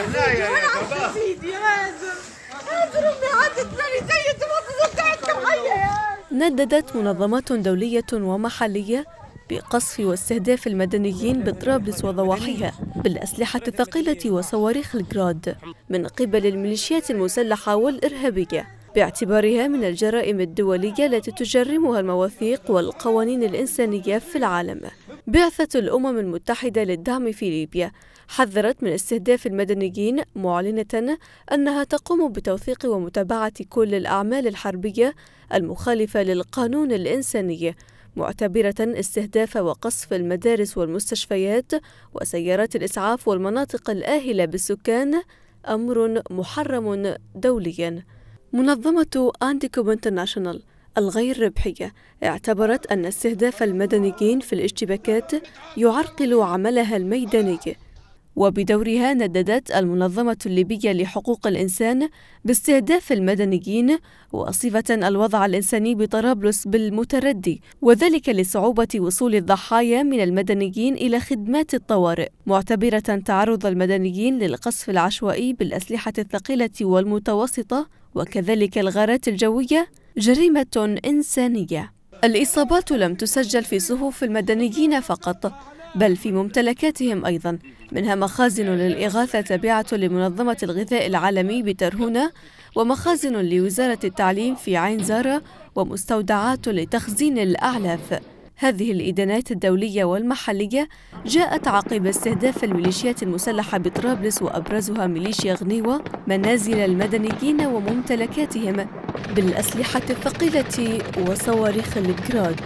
هنايا يا سيدي لي زي نددت منظمات دولية ومحلية بقصف واستهداف المدنيين بطرابلس وضواحيها بالأسلحة الثقيلة وصواريخ الجراد من قبل الميليشيات المسلحة والإرهابية باعتبارها من الجرائم الدولية التي تجرمها المواثيق والقوانين الإنسانية في العالم بعثة الأمم المتحدة للدعم في ليبيا حذرت من استهداف المدنيين معلنة أنها تقوم بتوثيق ومتابعة كل الأعمال الحربية المخالفة للقانون الإنساني معتبرة استهداف وقصف المدارس والمستشفيات وسيارات الإسعاف والمناطق الآهلة بالسكان أمر محرم دوليا منظمة أنتيكوب انترناشونال الغير ربحية اعتبرت أن استهداف المدنيين في الاشتباكات يعرقل عملها الميداني وبدورها نددت المنظمة الليبية لحقوق الإنسان باستهداف المدنيين وصفة الوضع الإنساني بطرابلس بالمتردي وذلك لصعوبة وصول الضحايا من المدنيين إلى خدمات الطوارئ معتبرة تعرض المدنيين للقصف العشوائي بالأسلحة الثقيلة والمتوسطة وكذلك الغارات الجوية جريمة إنسانية الإصابات لم تسجل في صفوف المدنيين فقط بل في ممتلكاتهم أيضا منها مخازن للإغاثة تابعة لمنظمة الغذاء العالمي بترهونة ومخازن لوزارة التعليم في عين زارة ومستودعات لتخزين الأعلاف هذه الإدانات الدولية والمحلية جاءت عقب استهداف الميليشيات المسلحة بطرابلس وأبرزها ميليشيا غنيوة منازل المدنيين وممتلكاتهم بالأسلحة الثقيلة وصواريخ الجراد